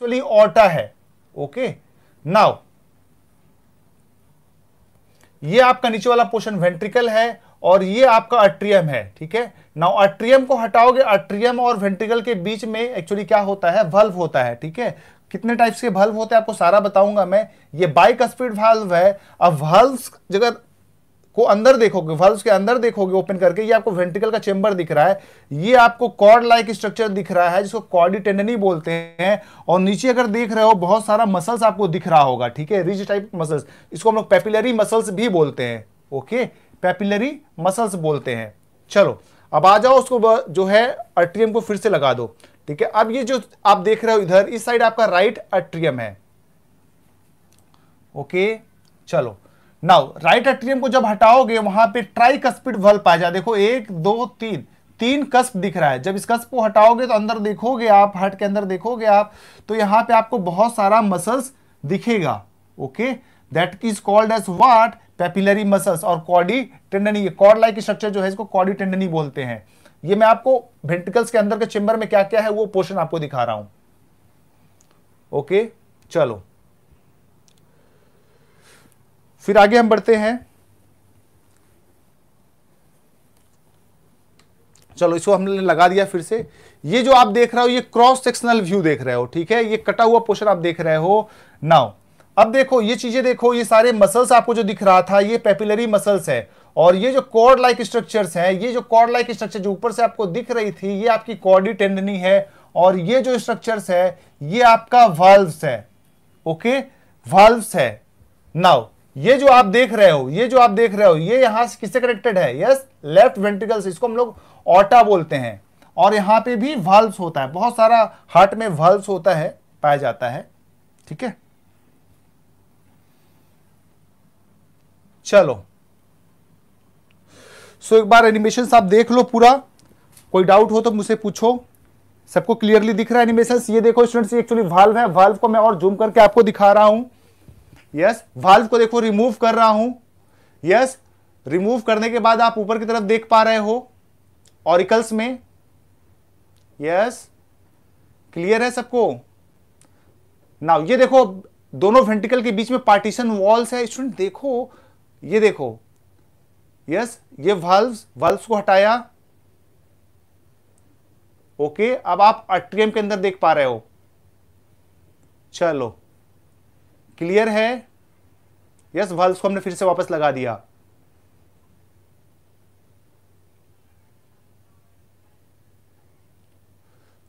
Actually ऑटा है okay now ये आपका नीचे वाला पोर्शन वेंट्रिकल है और ये आपका अट्रियम है ठीक है नाउ अट्रियम को हटाओगे अट्रियम और वेंट्रिकल के बीच में एक्चुअली क्या होता है वल्व होता है ठीक है कितने टाइप्स के वल्व होते हैं आपको सारा बताऊंगा मैं ये बाइक स्पीड वाल्व है अब वल्व जगह को अंदर देखोगे वाल्व के अंदर देखोगे ओपन करके ये आपको वेंटिकल का चेंबर दिख रहा है ये आपको कॉर्ड लाइक स्ट्रक्चर दिख रहा है जिसको कॉर्डिटेंडनी बोलते हैं और नीचे अगर देख रहे हो बहुत सारा मसल्स आपको दिख रहा होगा ठीक है रिज टाइप मसल्स इसको हम लोग पेपिलरी मसल्स भी बोलते हैं ओके पेपिलरी मसल्स बोलते हैं चलो अब आ जाओ उसको जो है अट्रियम को फिर से लगा दो ठीक है अब ये जो आप देख रहे हो इधर इस साइड आपका राइट अट्रियम है ओके चलो नाउ राइट एट्रियम को जब हटाओगे वहां पे ट्राई कस्पिड वल्व पाया जाए देखो एक दो तीन तीन कस्प दिख रहा है जब इस कस्प को हटाओगे तो अंदर देखोगे आप हट के अंदर देखोगे आप तो यहां पे आपको बहुत सारा मसल्स दिखेगा okay that is called as what papillary muscles और कॉडी टेंडनी कॉर्ड लाइक स्ट्रक्चर जो है इसको कॉडी टेंडनी बोलते हैं ये मैं आपको वेंटिकल्स के अंदर के चेंबर में क्या क्या है वो पोर्शन आपको दिखा रहा हूं ओके okay? चलो फिर आगे हम बढ़ते हैं चलो इसको हमने लगा दिया फिर से ये जो आप देख रहे हो ये क्रॉस सेक्शनल व्यू देख रहे हो ठीक है ये कटा हुआ पोर्शन आप देख रहे हो नाउ अब देखो ये चीजें देखो ये सारे मसल्स आपको जो दिख रहा था ये पेपिलरी मसल्स है और ये जो कॉर्ड लाइक स्ट्रक्चर्स हैं ये जो कॉर्ड लाइक स्ट्रक्चर जो ऊपर से आपको दिख रही थी ये आपकी कॉर्डी टेंडनी है और ये जो स्ट्रक्चर्स है ये आपका वाल्व है ओके वाल्व है नाउ ये जो आप देख रहे हो ये जो आप देख रहे हो ये यहां से किससे कनेक्टेड है यस लेफ्ट वेंट्रिकल से इसको हम लोग ऑटा बोलते हैं और यहां पे भी वाल्व होता है बहुत सारा हार्ट में वाल्व होता है पाया जाता है ठीक है चलो सो so, एक बार एनिमेशन आप देख लो पूरा कोई डाउट हो तो मुझसे पूछो सबको क्लियरली दिख रहा है एनिमेशन ये देखो स्टूडेंट्स एक्चुअली वाल्व है वाल्व को मैं और जूम करके आपको दिखा रहा हूं यस वाल्व को देखो रिमूव कर रहा हूं यस रिमूव करने के बाद आप ऊपर की तरफ देख पा रहे हो ऑरिकल्स में यस क्लियर है सबको नाउ ये देखो दोनों वेंटिकल के बीच में पार्टीशन वॉल्स है स्टूडेंट देखो ये देखो यस ये वाल्व्स वाल्व्स को हटाया ओके अब आप अट्रियम के अंदर देख पा रहे हो चलो क्लियर है यस वाल्व को हमने फिर से वापस लगा दिया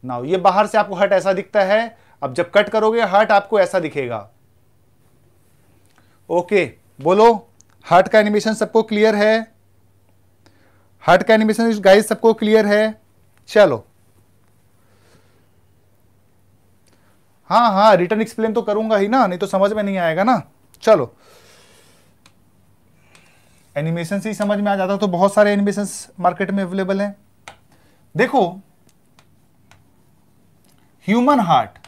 नाउ ये बाहर से आपको हट ऐसा दिखता है अब जब कट करोगे हट आपको ऐसा दिखेगा ओके बोलो हट का एनिमेशन सबको क्लियर है हट का एनिमेशन गाइस सबको क्लियर है चलो हाँ हाँ रिटर्न एक्सप्लेन तो करूंगा ही ना नहीं तो समझ में नहीं आएगा ना चलो एनिमेशन से ही समझ में आ जाता तो बहुत सारे एनिमेशन मार्केट में अवेलेबल हैं देखो ह्यूमन हार्ट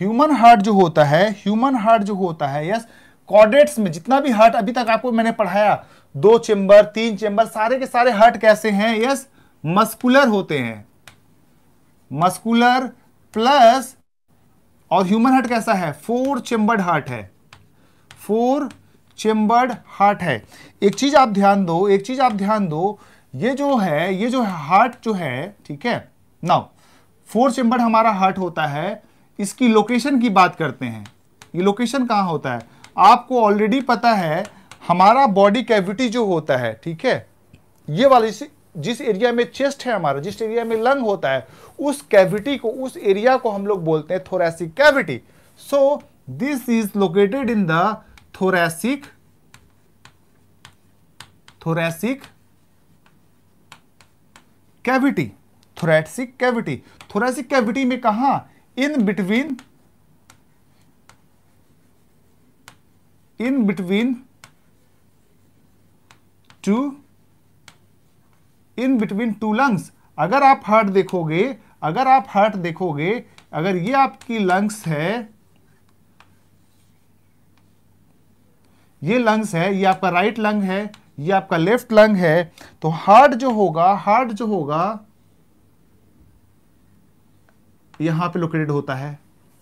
ह्यूमन हार्ट जो होता है ह्यूमन हार्ट जो होता है यस कॉर्डेट्स में जितना भी हार्ट अभी तक आपको मैंने पढ़ाया दो चेंबर तीन चेंबर सारे के सारे हार्ट कैसे हैं यस मस्कुलर होते हैं मस्कुलर प्लस और ह्यूमन हार्ट कैसा है फोर चेंबर्ड हार्ट है फोर चेंबर्ड हार्ट है एक चीज आप ध्यान दो एक चीज आप ध्यान दो ये जो है ये जो हार्ट जो है ठीक है नाउ फोर चेंबर्ड हमारा हार्ट होता है इसकी लोकेशन की बात करते हैं ये लोकेशन कहां होता है आपको ऑलरेडी पता है हमारा बॉडी कैविटी जो होता है ठीक है ये वाली जिस एरिया में चेस्ट है हमारा जिस एरिया में लंग होता है उस कैविटी को उस एरिया को हम लोग बोलते हैं thoracic cavity so this is located in the thoracic thoracic cavity thoracic cavity thoracic cavity में कहा in between in between two in between two lungs अगर आप हार्ट देखोगे अगर आप हार्ट देखोगे अगर ये आपकी लंग्स है ये लंग्स है ये आपका राइट लंग है ये आपका लेफ्ट लंग है तो हार्ट जो होगा हार्ट जो होगा यहां पे लोकेटेड होता है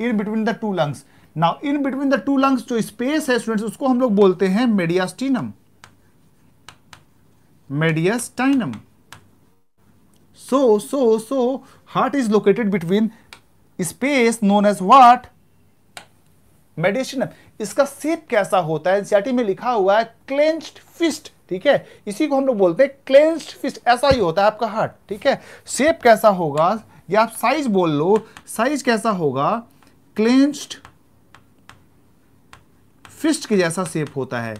in between the two lungs now in between the two lungs जो स्पेस है स्टूडेंट्स उसको हम लोग बोलते हैं mediastinum mediastinum So, so, so, heart is located between space known as what? Mediastinum इसका शेप कैसा होता है एनसीआरटी में लिखा हुआ है क्लेंस्ड फिस्ट ठीक है इसी को हम लोग बोलते हैं क्लेंस्ड फिस्ट ऐसा ही होता है आपका हार्ट ठीक है शेप कैसा होगा या आप साइज बोल लो साइज कैसा होगा क्लेंस्ड फिस्ट के जैसा शेप होता है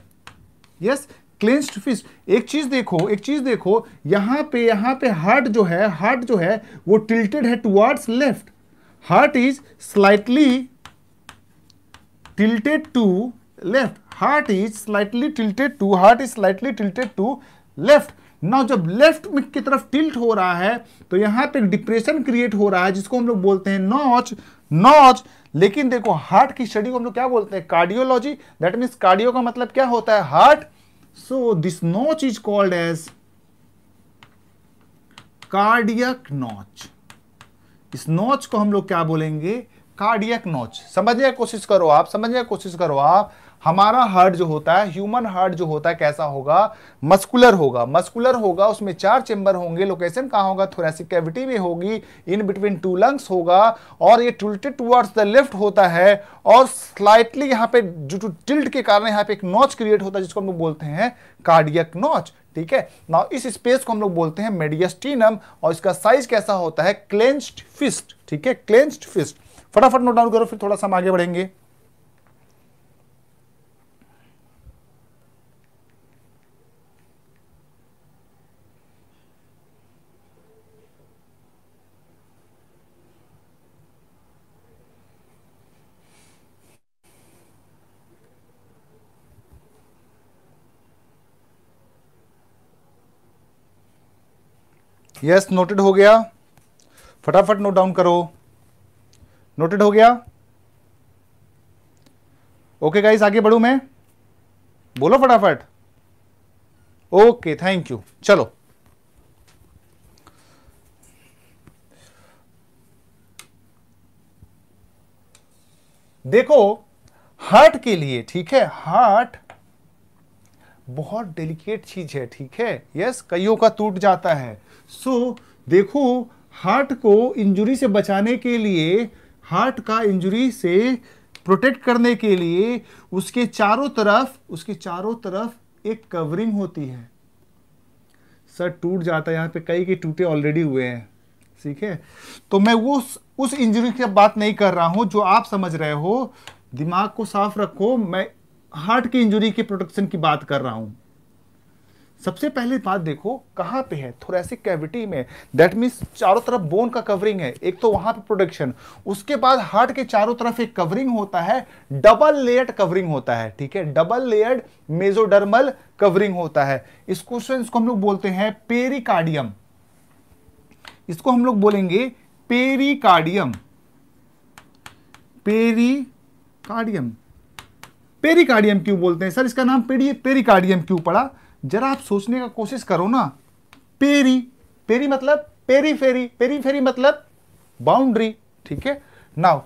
यस क्लेंस्ड फिश एक चीज देखो एक चीज देखो यहाँ पे यहां पे हार्ट जो है हार्ट जो है वो टिल्टेड है towards left heart is slightly tilted to left heart is slightly tilted to heart is slightly tilted to left ना जब लेफ्ट की तरफ टिल्ट हो रहा है तो यहां पे डिप्रेशन क्रिएट हो रहा है जिसको हम लोग बोलते हैं नॉच नॉच लेकिन देखो हार्ट की स्टडी को हम लोग क्या बोलते हैं कार्डियोलॉजी दैट मीन्स कार्डियो का मतलब क्या होता है heart So this notch is called as cardiac notch इस नॉच को हम लोग क्या बोलेंगे कार्डियक नोच समझने की कोशिश करो आप समझने की कोशिश करो आप हमारा हार्ट जो होता है ह्यूमन हार्ट जो होता है कैसा होगा मस्कुलर होगा मस्कुलर होगा उसमें चार चेंबर होंगे लोकेशन कहाँ होगा थोरेसिक कैविटी में होगी इन बिटवीन टू लंग्स होगा और ये टुलटेड टुवर्ड्स द लेफ्ट होता है और स्लाइटली यहाँ पे जो टिल्ट तो के कारण यहाँ पे एक नॉच क्रिएट होता है जिसको हम लोग बोलते हैं कार्डियक नॉच ठीक है ना इस स्पेस को हम लोग बोलते हैं मेडियस्टीनम और इसका साइज कैसा होता है क्लेंस्ड फिस्ट ठीक है क्लेंस्ड फिस्ट फटाफट नोट डाउन करो फिर थोड़ा सा हम आगे बढ़ेंगे यस yes, नोटेड हो गया फटाफट नोट डाउन करो नोटेड हो गया ओके गाइस आगे बढ़ू मैं बोलो फटाफट ओके थैंक यू चलो देखो हार्ट के लिए ठीक है हार्ट बहुत डेलिकेट चीज है ठीक है यस कईयों का टूट जाता है सो so, देखो हार्ट को इंजुरी से बचाने के लिए हार्ट का इंजरी से प्रोटेक्ट करने के लिए उसके चारों तरफ उसके चारों तरफ एक कवरिंग होती है सर टूट जाता है यहाँ पे कई के टूटे ऑलरेडी हुए हैं ठीक है तो मैं वो उस, उस इंजरी की बात नहीं कर रहा हूँ जो आप समझ रहे हो दिमाग को साफ रखो मैं हार्ट की इंजरी के प्रोटेक्शन की बात कर रहा हूँ सबसे पहले बात देखो कहाँ पे है थोरेसिक कैविटी में दैट मीन्स चारों तरफ बोन का कवरिंग है एक तो वहां पे प्रोडक्शन उसके बाद हार्ट के चारों तरफ एक कवरिंग होता है डबल लेयर्ड कवरिंग होता है ठीक है डबल लेयर्ड मेजोडर्मल कवरिंग होता है इस क्वेश्चन इसको हम लोग बोलते हैं पेरिकार्डियम इसको हम लोग बोलेंगे पेरिकार्डियम पेरिकार्डियम पेरिकार्डियम क्यों बोलते हैं सर इसका नाम पेरिकार्डियम क्यों पड़ा जरा आप सोचने का कोशिश करो ना पेरी पेरी मतलब पेरी फेरी पेरी फेरी मतलब बाउंड्री ठीक है now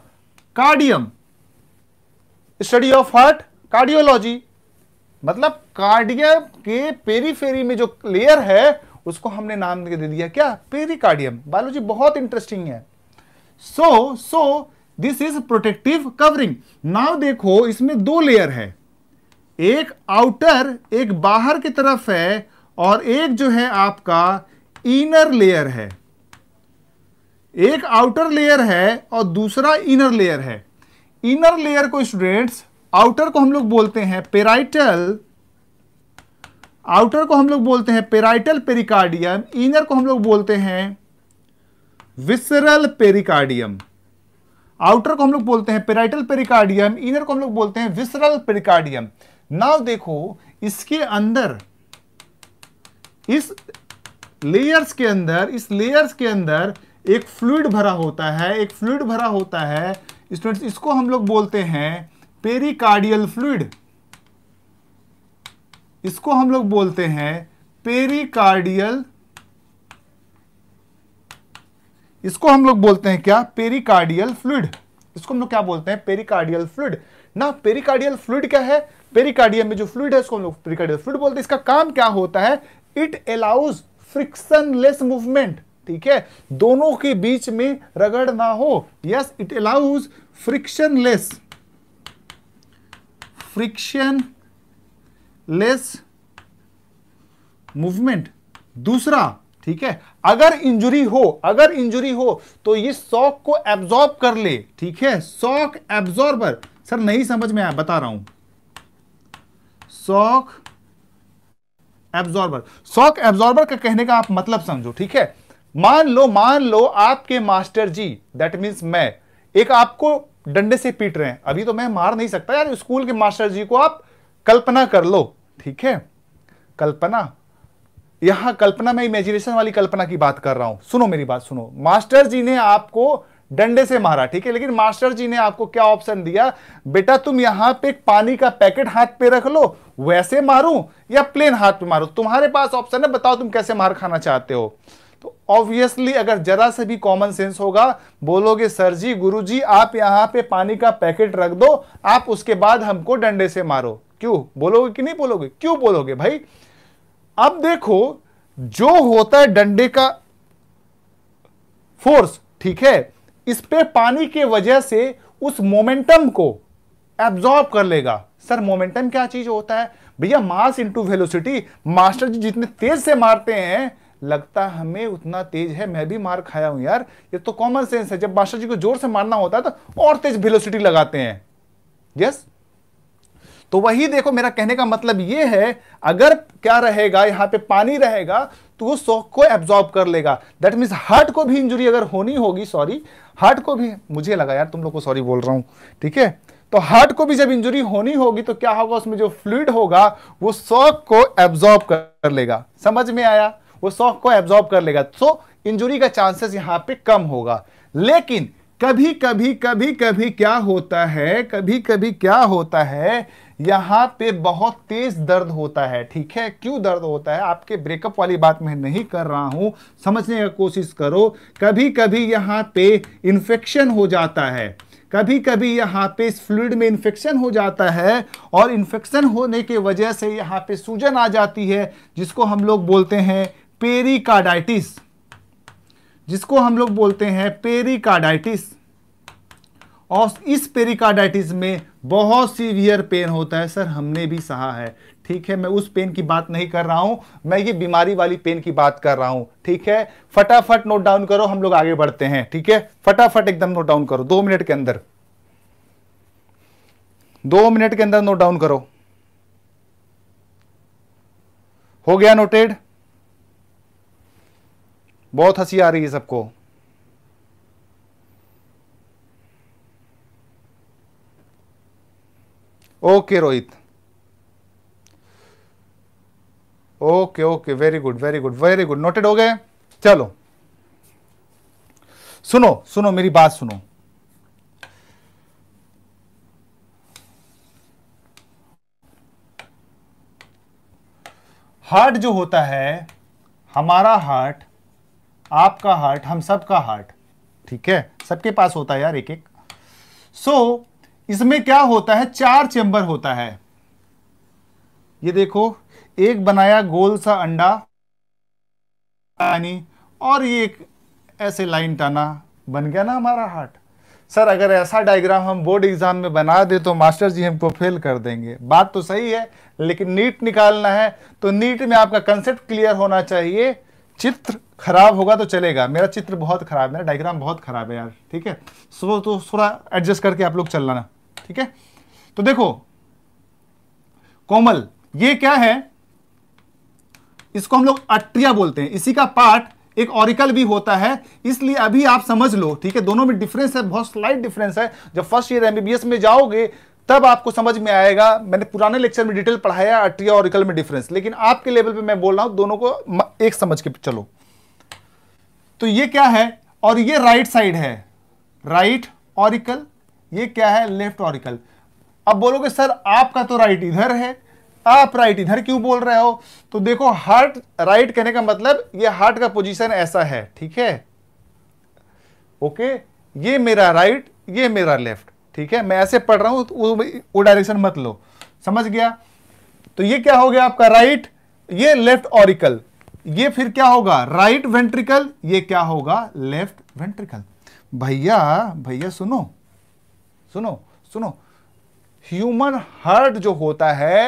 cardium study of heart cardiology मतलब कार्डियम के पेरीफेरी में जो लेयर है उसको हमने नाम दे दिया क्या पेरिकार्डियम बायोलॉजी बहुत इंटरेस्टिंग है so so this is protective covering now देखो इसमें दो लेयर है एक आउटर एक बाहर की तरफ है और एक जो है आपका इनर लेयर है एक आउटर लेयर है और दूसरा इनर लेयर है इनर लेयर को स्टूडेंट्स आउटर को हम लोग बोलते हैं पेराइटल आउटर को हम लोग बोलते हैं पेराइटल पेरिकार्डियम इनर को हम लोग बोलते हैं विसरल पेरिकार्डियम आउटर को हम लोग बोलते हैं पेराइटल पेरिकार्डियम इनर को हम लोग बोलते हैं विसरल पेरिकार्डियम नाव देखो इसके अंदर इस लेयर्स के अंदर इस लेयर्स के अंदर एक फ्लूड भरा होता है एक फ्लूड भरा होता है स्टूडेंट्स इसको हम लोग बोलते हैं पेरिकार्डियल फ्लूड इसको हम लोग बोलते हैं पेरिकार्डियल इसको हम लोग बोलते हैं क्या पेरिकार्डियल फ्लूड इसको हम लोग क्या बोलते हैं पेरिकार्डियल फ्लूड ना पेरिकार्डियल फ्लूड क्या है पेरिकार्डियम में जो फ्लूड है उसको हम लोग पेरिकार्डियल फ्लूड बोलते हैं इसका काम क्या होता है इट अलाउज फ्रिक्शनलेस मूवमेंट ठीक है दोनों के बीच में रगड़ ना हो yes it allows frictionless frictionless movement दूसरा ठीक है अगर इंजुरी हो अगर इंजुरी हो तो ये शॉक को एब्जॉर्ब कर ले ठीक है शॉक एब्जॉर्बर सर नहीं समझ में आया बता रहा हूं सॉक एब्जॉर्बर सॉक एब्जॉर्बर का कहने का आप मतलब समझो ठीक है मान लो मान लो आपके मास्टर जी दैट मीन्स मैं एक आपको डंडे से पीट रहे हैं अभी तो मैं मार नहीं सकता यार स्कूल के मास्टर जी को आप कल्पना कर लो ठीक है कल्पना यहां कल्पना में इमेजिनेशन वाली कल्पना की बात कर रहा हूं सुनो मेरी बात सुनो मास्टर जी ने आपको डंडे से मारा ठीक है लेकिन मास्टर जी ने आपको क्या ऑप्शन दिया बेटा तुम यहां पे पानी का पैकेट हाथ पे रख लो वैसे मारूं या प्लेन हाथ पे मारूं तुम्हारे पास ऑप्शन है बताओ तुम कैसे मार खाना चाहते हो तो ऑब्वियसली अगर जरा से भी कॉमन सेंस होगा बोलोगे सर जी गुरु जी आप यहां पे पानी का पैकेट रख दो आप उसके बाद हमको डंडे से मारो क्यों बोलोगे कि नहीं बोलोगे क्यों बोलोगे भाई अब देखो जो होता है डंडे का फोर्स ठीक है इस पे पानी के वजह से उस मोमेंटम को एब्जॉर्ब कर लेगा सर मोमेंटम क्या चीज होता है भैया mass into velocity master ji जितने तेज से मारते हैं लगता हमें उतना तेज है मैं भी मार खाया हूं यार ये तो कॉमन सेंस है जब मास्टर जी को जोर से मारना होता है तो और तेज वेलोसिटी लगाते हैं यस तो वही देखो मेरा कहने का मतलब ये है अगर क्या रहेगा यहाँ पे पानी रहेगा तो वो सॉक को एब्जॉर्ब कर लेगा दैट मीन्स हार्ट को भी इंजुरी अगर होनी होगी सॉरी हार्ट को भी मुझे लगा यार तुम लोग को सॉरी बोल रहा हूँ ठीक है तो हार्ट को भी जब इंजुरी होनी होगी तो क्या होगा उसमें जो फ्लूड होगा वो सॉक को एब्जॉर्ब कर लेगा समझ में आया वो सॉक को एब्जॉर्ब कर लेगा सो so, इंजुरी का चांसेस यहाँ पे कम होगा लेकिन कभी कभी कभी कभी क्या होता है कभी कभी क्या होता है यहाँ पे बहुत तेज दर्द होता है ठीक है क्यों दर्द होता है आपके ब्रेकअप वाली बात मैं नहीं कर रहा हूँ समझने की कोशिश करो कभी कभी यहाँ पे इन्फेक्शन हो जाता है कभी कभी यहाँ पे इस फ्लूड में इन्फेक्शन हो जाता है और इन्फेक्शन होने के वजह से यहाँ पे सूजन आ जाती है जिसको हम लोग बोलते हैं पेरिकाडाइटिस जिसको हम लोग बोलते हैं पेरिकार्डाइटिस और इस पेरिकार्डाइटिस में बहुत सीवियर पेन होता है सर हमने भी सहा है ठीक है मैं उस पेन की बात नहीं कर रहा हूं मैं ये बीमारी वाली पेन की बात कर रहा हूं ठीक है फटाफट नोट डाउन करो हम लोग आगे बढ़ते हैं ठीक है फटाफट एकदम नोट डाउन करो दो मिनट के अंदर दो मिनट के अंदर नोट डाउन करो हो गया नोटेड बहुत हंसी आ रही है सबको okay Rohit okay okay very good very good very good noted हो गए चलो सुनो सुनो मेरी बात सुनो हार्ट जो होता है हमारा हार्ट आपका हार्ट हम सब का हार्ट ठीक है सबके पास होता है यार एक एक सो so, इसमें क्या होता है चार चेंबर होता है ये देखो एक बनाया गोल सा अंडा यानी और ये एक ऐसे लाइन टाना बन गया ना हमारा हार्ट सर अगर ऐसा डायग्राम हम बोर्ड एग्जाम में बना दे तो मास्टर जी हमको फेल कर देंगे बात तो सही है लेकिन नीट निकालना है तो नीट में आपका कंसेप्ट क्लियर होना चाहिए चित्र खराब होगा तो चलेगा मेरा चित्र बहुत खराब है मेरा डायग्राम बहुत खराब है यार ठीक है सो तो थोड़ा एडजस्ट करके आप लोग चल लाना ठीक है तो देखो कोमल ये क्या है इसको हम लोग अट्रिया बोलते हैं इसी का पार्ट एक ऑरिकल भी होता है इसलिए अभी आप समझ लो ठीक है दोनों में डिफरेंस है बहुत स्लाइट डिफरेंस है जब फर्स्ट ईयर एमबीबीएस में जाओगे तब आपको समझ में आएगा मैंने पुराने लेक्चर में डिटेल पढ़ाया अट्रिया ऑरिकल में डिफरेंस लेकिन आपके लेवल पे मैं बोल रहा हूं दोनों को एक समझ के चलो तो ये क्या है और ये राइट साइड है राइट ऑरिकल ये क्या है लेफ्ट ऑरिकल अब बोलोगे सर आपका तो राइट इधर है आप राइट इधर क्यों बोल रहे हो तो देखो हार्ट राइट कहने का मतलब ये हार्ट का पोजीशन ऐसा है ठीक है ओके ये मेरा राइट ये मेरा लेफ्ट ठीक है मैं ऐसे पढ़ रहा हूं तो वो डायरेक्शन मत लो समझ गया तो ये क्या हो गया आपका राइट ये लेफ्ट ऑरिकल ये फिर क्या होगा राइट वेंट्रिकल ये क्या होगा लेफ्ट वेंट्रिकल भैया भैया सुनो सुनो सुनो ह्यूमन हार्ट जो होता है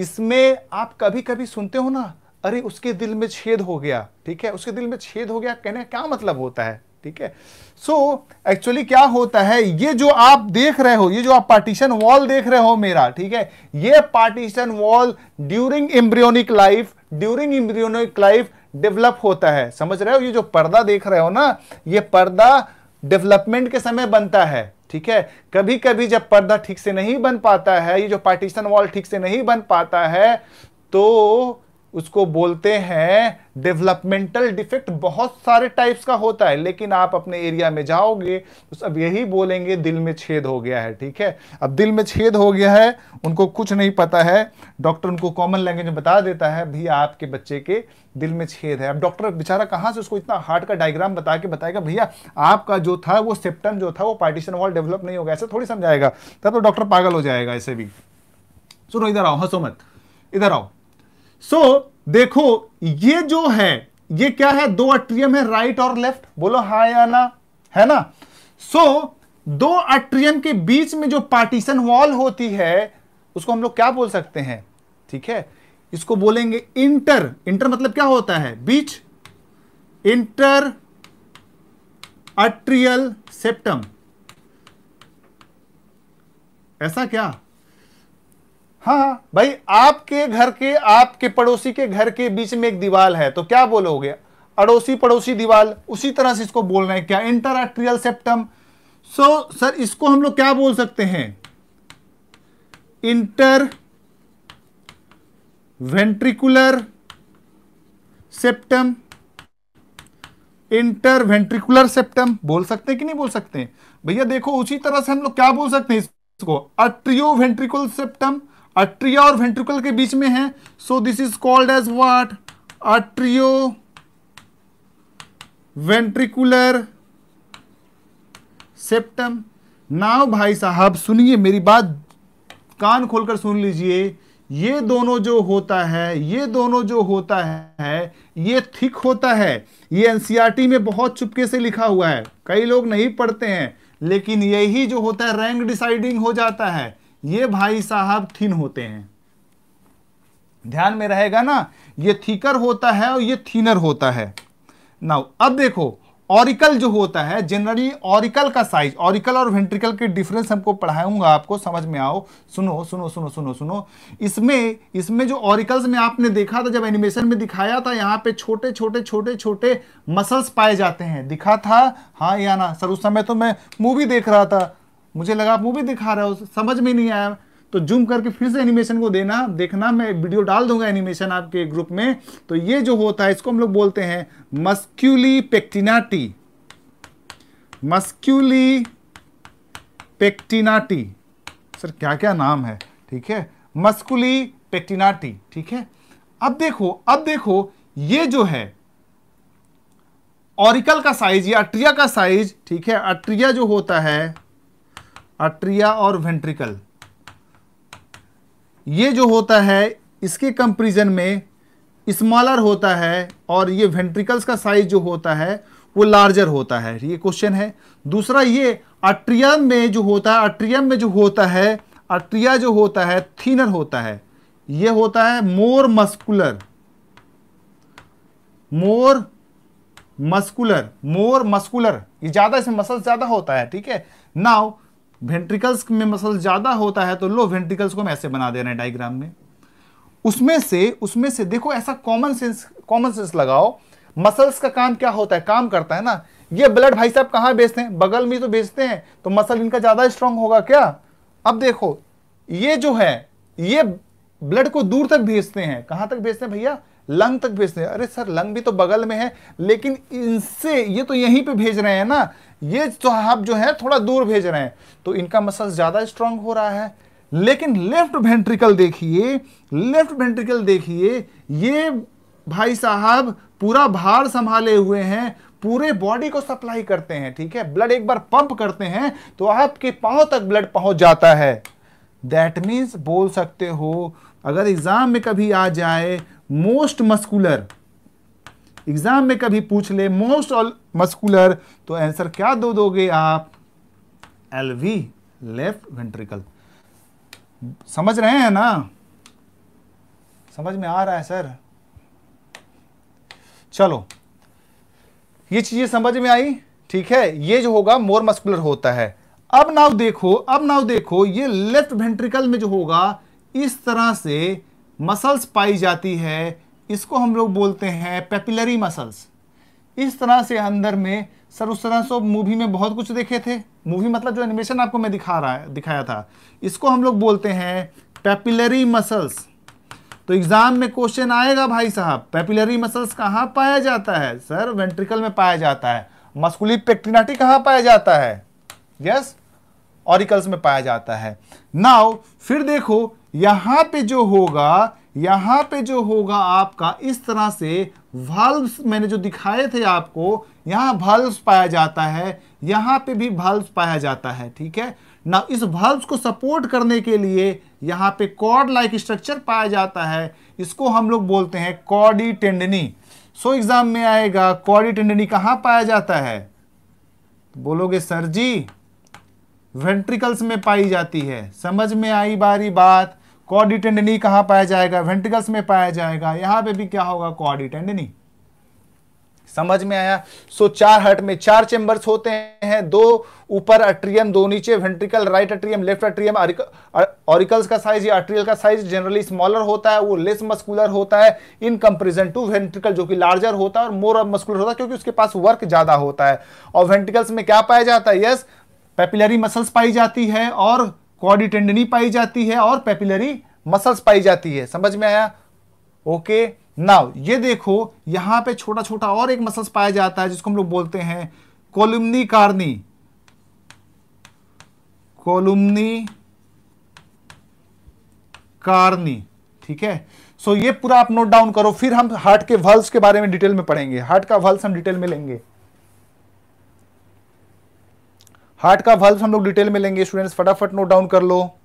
इसमें आप कभी कभी सुनते हो ना अरे उसके दिल में छेद हो गया ठीक है उसके दिल में छेद हो गया कहने का क्या मतलब होता है ठीक है सो एक्चुअली क्या होता है ये जो आप देख रहे हो ये जो आप पार्टीशन वॉल देख रहे हो मेरा ठीक है ये partition wall during embryonic life during embryonic life develop होता है समझ रहे हो ये जो पर्दा देख रहे हो ना ये पर्दा डेवलपमेंट के समय बनता है ठीक है कभी कभी जब पर्दा ठीक से नहीं बन पाता है ये जो पार्टीशन वॉल ठीक से नहीं बन पाता है तो उसको बोलते हैं डेवलपमेंटल डिफेक्ट बहुत सारे टाइप्स का होता है लेकिन आप अपने एरिया में जाओगे तो सब यही बोलेंगे दिल में छेद हो गया है ठीक है अब दिल में छेद हो गया है उनको कुछ नहीं पता है डॉक्टर उनको कॉमन लैंग्वेज में बता देता है भैया आपके बच्चे के दिल में छेद है अब डॉक्टर बेचारा कहाँ से उसको इतना हार्ट का डायग्राम बता के बताएगा भैया आपका जो था वो सेप्टम जो था वो पार्टीशन वॉल डेवलप नहीं होगा ऐसे थोड़ी समझाएगा तब तो डॉक्टर पागल हो जाएगा ऐसे भी सुनो इधर आओ हंसो मत इधर आओ सो so, देखो ये जो है ये क्या है दो अट्रियम है राइट और लेफ्ट बोलो हा या ना है ना सो so, दो अट्रियम के बीच में जो पार्टीशन वॉल होती है उसको हम लोग क्या बोल सकते हैं ठीक है इसको बोलेंगे इंटर इंटर मतलब क्या होता है बीच इंटर अट्रियल सेप्टम ऐसा क्या हाँ, हाँ भाई आपके घर के आपके पड़ोसी के घर के बीच में एक दीवाल है तो क्या बोलोगे अड़ोसी पड़ोसी दीवाल उसी तरह से इसको बोलना है क्या interatrial septum so so, sir इसको हम लोग क्या बोल सकते हैं inter ventricular septum interventricular septum बोल सकते हैं कि नहीं बोल सकते भैया देखो उसी तरह से हम लोग क्या बोल सकते हैं इसको अट्रियो वेंट्रिकुलर सेप्टम अट्रिया और वेंट्रिकल के बीच में है so this is called as what atrio ventricular septum now भाई साहब सुनिए मेरी बात कान खोलकर सुन लीजिए ये दोनों जो होता है ये दोनों जो होता है ये थिक होता है ये एनसीईआरटी e में बहुत चुपके से लिखा हुआ है कई लोग नहीं पढ़ते हैं लेकिन यही जो होता है रैंक डिसाइडिंग हो जाता है ये भाई साहब थिन होते हैं ध्यान में रहेगा ना ये थीकर होता है और ये थीनर होता है नाउ अब देखो ऑरिकल जो होता है जनरली ऑरिकल का साइज ऑरिकल और वेंट्रिकल के डिफरेंस हमको पढ़ाऊंगा आपको समझ में आओ सुनो सुनो सुनो सुनो सुनो इसमें इसमें जो ऑरिकल्स में आपने देखा था जब एनिमेशन में दिखाया था यहाँ पे छोटे छोटे छोटे छोटे मसल्स पाए जाते हैं दिखा था हाँ या ना सर उस समय तो मैं मूवी देख रहा था मुझे लगा आप मूवी दिखा रहे हो समझ में नहीं आया तो जूम करके फिर से एनिमेशन को देना देखना मैं वीडियो डाल दूंगा एनिमेशन आपके ग्रुप में तो ये जो होता है इसको हम लोग बोलते हैं मस्क्यूली पेक्टिनाटी मस्क्यूली पेक्टिनाटी सर क्या क्या नाम है ठीक है मस्कुली पेक्टिनाटी ठीक है अब देखो अब देखो ये जो है ऑरिकल का साइज या अट्रिया का साइज ठीक है अट्रिया जो होता है अट्रिया और वेंट्रिकल ये जो होता है इसके कंपेरिजन में स्मॉलर होता है और ये वेंट्रिकल्स का साइज जो होता है वो लार्जर होता है ये क्वेश्चन है दूसरा ये अट्रियम में जो होता है अट्रियम में जो होता है अट्रिया जो होता है थीनर होता है ये होता है more muscular more muscular more muscular ये ज़्यादा इसमें मसल ज़्यादा होता है ठीक है नाउ वेंट्रिकल्स में मसल ज़्यादा होता है तो लो वेंट्रिकल्स को हम ऐसे बना दे रहे हैं डायग्राम में उसमें से उसमें से देखो ऐसा कॉमन सेंस कॉमन सेंस लगाओ मसल्स का काम क्या होता है काम करता है ना ये ब्लड भाई साहब कहां बेचते हैं बगल में तो बेचते हैं तो मसल इनका ज़्यादा स्ट्रांग होगा क्या अब देखो ये जो है ये ब्लड को दूर तक भेजते हैं कहां तक भेजते हैं भैया लंग तक भेजते हैं अरे सर लंग भी तो बगल में है लेकिन इनसे ये तो यहीं पे भेज रहे हैं ना ये साहब तो जो है थोड़ा दूर भेज रहे हैं तो इनका मसल ज़्यादा स्ट्रांग हो रहा है लेकिन लेफ्ट वेंट्रिकल देखिए लेफ्ट वेंट्रिकल देखिए ये भाई साहब पूरा भार संभाले हुए हैं पूरे बॉडी को सप्लाई करते हैं ठीक है ब्लड एक बार पंप करते हैं तो आपके पाओ तक ब्लड पहुंच जाता है दैट मीन्स बोल सकते हो अगर एग्जाम में कभी आ जाए मोस्ट मस्कुलर एग्जाम में कभी पूछ ले मोस्ट ऑल मस्कुलर तो आंसर क्या दो दोगे आप एल वी लेफ्ट वेंट्रिकल समझ रहे हैं ना समझ में आ रहा है सर चलो ये चीजें समझ में आई ठीक है ये जो होगा मोर मस्कुलर होता है अब नाव देखो अब नाव देखो ये लेफ्ट वेंट्रिकल में जो होगा इस तरह से मसल्स पाई जाती है इसको हम लोग बोलते हैं पेपिलरी मसल्स इस तरह से अंदर में सर उस तरह से मूवी में बहुत कुछ देखे थे मूवी मतलब जो एनिमेशन आपको मैं दिखा रहा है दिखाया था इसको हम लोग बोलते हैं पेपिलरी मसल्स तो एग्जाम में क्वेश्चन आएगा भाई साहब पेपिलरी मसल्स कहाँ पाया जाता है सर वेंट्रिकल में पाया जाता है मस्कुली पेक्टिनाटी कहाँ पाया जाता है यस yes? ऑरिकल्स में पाया जाता है नाउ फिर देखो यहां पे जो होगा यहां पे जो होगा आपका इस तरह से वाल्व्स मैंने जो दिखाए थे आपको यहां वाल्व्स पाया जाता है यहां पे भी वाल्व्स पाया जाता है ठीक है ना इस वाल्व्स को सपोर्ट करने के लिए यहां पे कॉर्ड लाइक स्ट्रक्चर पाया जाता है इसको हम लोग बोलते हैं कॉडी टेंडनी सो एग्ज़ाम में आएगा कॉडी टेंडनी कहां पाया जाता है बोलोगे सर जी वेंट्रिकल्स में पाई जाती है समझ में आई बारी बात कॉडिटेंडनी e कहाँ पाया जाएगा वेंटिकल्स में पाया जाएगा यहां पे भी क्या होगा कॉडिटेंडनी e। समझ में आया सो so, चार हट में चार चेंबर्स होते हैं दो ऊपर अट्रियम दो नीचे ventricle right atrium left atrium auricles का साइज या अट्रियल का साइज जनरली स्मॉलर होता है वो लेस मस्कुलर होता है इन कंपेरिजन टू वेंट्रिकल जो कि लार्जर होता है और मोर मस्कुलर होता है क्योंकि उसके पास वर्क ज़्यादा होता है और वेंट्रिकल्स में क्या पाया जाता है यस पेपिलरी मसल्स पाई जाती है और कॉडिटेंडनी पाई जाती है और पेपिलरी मसल्स पाई जाती है समझ में आया ओके नाउ ये देखो यहां पे छोटा छोटा और एक मसल्स पाया जाता है जिसको हम लोग बोलते हैं कोलुमनी कार्नी कोलुमनी कार्नी ठीक है सो so, ये पूरा आप नोट डाउन करो फिर हम हार्ट के वल्स के बारे में डिटेल में पढ़ेंगे हार्ट का वल्स हम डिटेल में लेंगे हार्ट का वाल्व हम लोग डिटेल में लेंगे स्टूडेंट्स फटाफट नोट डाउन कर लो